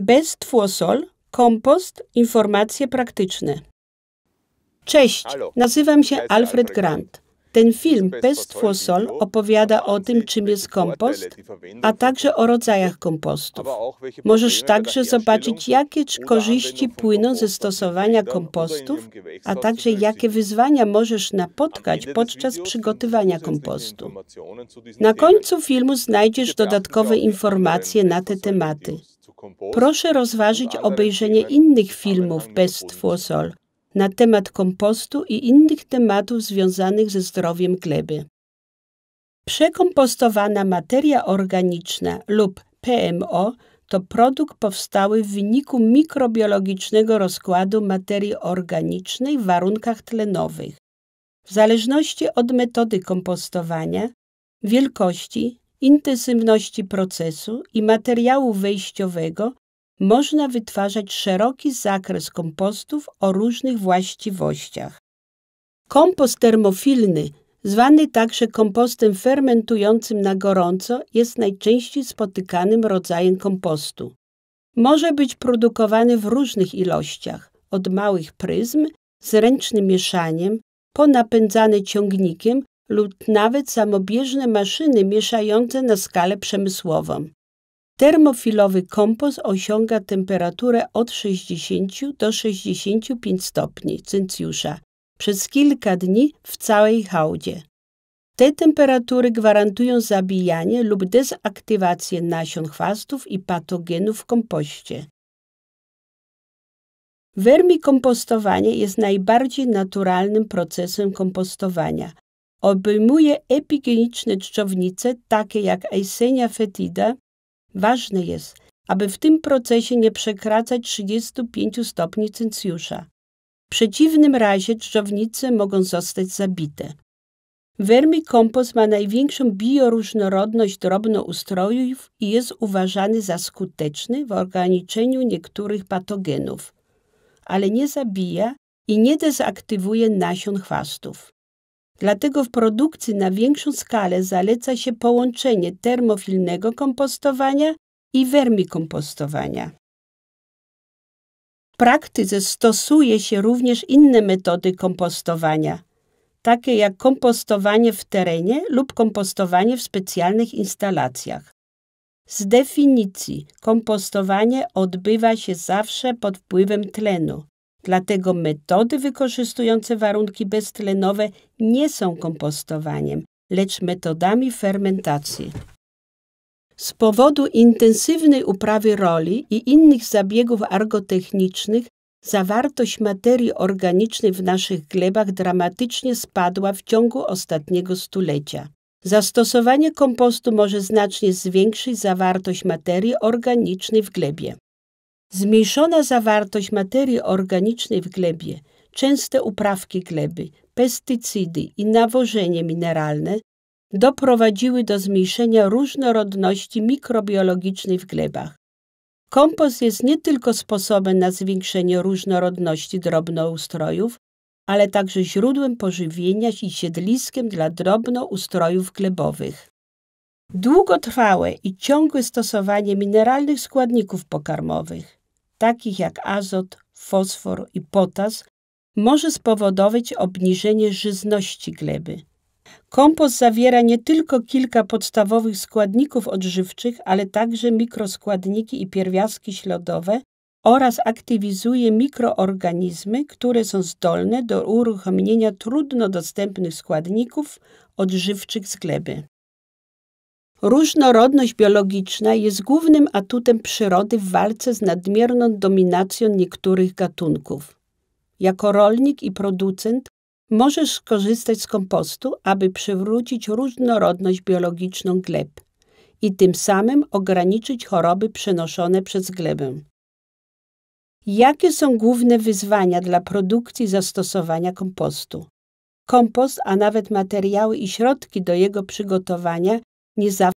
Beztwosol, kompost, informacje praktyczne. Cześć, nazywam się Alfred Grant. Ten film Bestwosol opowiada o tym, czym jest kompost, a także o rodzajach kompostów. Możesz także zobaczyć, jakie korzyści płyną ze stosowania kompostów, a także jakie wyzwania możesz napotkać podczas przygotowania kompostu. Na końcu filmu znajdziesz dodatkowe informacje na te tematy. Proszę rozważyć obejrzenie innych filmów bez Sol na temat kompostu i innych tematów związanych ze zdrowiem gleby. Przekompostowana materia organiczna lub PMO to produkt powstały w wyniku mikrobiologicznego rozkładu materii organicznej w warunkach tlenowych. W zależności od metody kompostowania, wielkości, intensywności procesu i materiału wejściowego można wytwarzać szeroki zakres kompostów o różnych właściwościach. Kompost termofilny, zwany także kompostem fermentującym na gorąco, jest najczęściej spotykanym rodzajem kompostu. Może być produkowany w różnych ilościach, od małych pryzm z ręcznym mieszaniem, po napędzany ciągnikiem lub nawet samobieżne maszyny mieszające na skalę przemysłową. Termofilowy kompost osiąga temperaturę od 60 do 65 stopni Celsjusza przez kilka dni w całej hałdzie. Te temperatury gwarantują zabijanie lub dezaktywację nasion chwastów i patogenów w kompoście. Wermikompostowanie jest najbardziej naturalnym procesem kompostowania – obejmuje epigeniczne czczownice, takie jak Eisenia fetida, ważne jest, aby w tym procesie nie przekraczać 35 stopni Celsjusza. W przeciwnym razie czczownice mogą zostać zabite. Wermikompos ma największą bioróżnorodność drobnoustrojów i jest uważany za skuteczny w ograniczeniu niektórych patogenów, ale nie zabija i nie dezaktywuje nasion chwastów. Dlatego w produkcji na większą skalę zaleca się połączenie termofilnego kompostowania i wermikompostowania. W praktyce stosuje się również inne metody kompostowania, takie jak kompostowanie w terenie lub kompostowanie w specjalnych instalacjach. Z definicji kompostowanie odbywa się zawsze pod wpływem tlenu. Dlatego metody wykorzystujące warunki beztlenowe nie są kompostowaniem, lecz metodami fermentacji. Z powodu intensywnej uprawy roli i innych zabiegów argotechnicznych zawartość materii organicznej w naszych glebach dramatycznie spadła w ciągu ostatniego stulecia. Zastosowanie kompostu może znacznie zwiększyć zawartość materii organicznej w glebie. Zmniejszona zawartość materii organicznej w glebie, częste uprawki gleby, pestycydy i nawożenie mineralne doprowadziły do zmniejszenia różnorodności mikrobiologicznej w glebach. Kompost jest nie tylko sposobem na zwiększenie różnorodności drobnoustrojów, ale także źródłem pożywienia i siedliskiem dla drobnoustrojów glebowych. Długotrwałe i ciągłe stosowanie mineralnych składników pokarmowych, takich jak azot, fosfor i potas, może spowodować obniżenie żyzności gleby. Kompost zawiera nie tylko kilka podstawowych składników odżywczych, ale także mikroskładniki i pierwiastki śladowe oraz aktywizuje mikroorganizmy, które są zdolne do uruchomienia trudno dostępnych składników odżywczych z gleby. Różnorodność biologiczna jest głównym atutem przyrody w walce z nadmierną dominacją niektórych gatunków. Jako rolnik i producent możesz skorzystać z kompostu, aby przywrócić różnorodność biologiczną gleb i tym samym ograniczyć choroby przenoszone przez glebę. Jakie są główne wyzwania dla produkcji zastosowania kompostu? Kompost, a nawet materiały i środki do jego przygotowania nie zawsze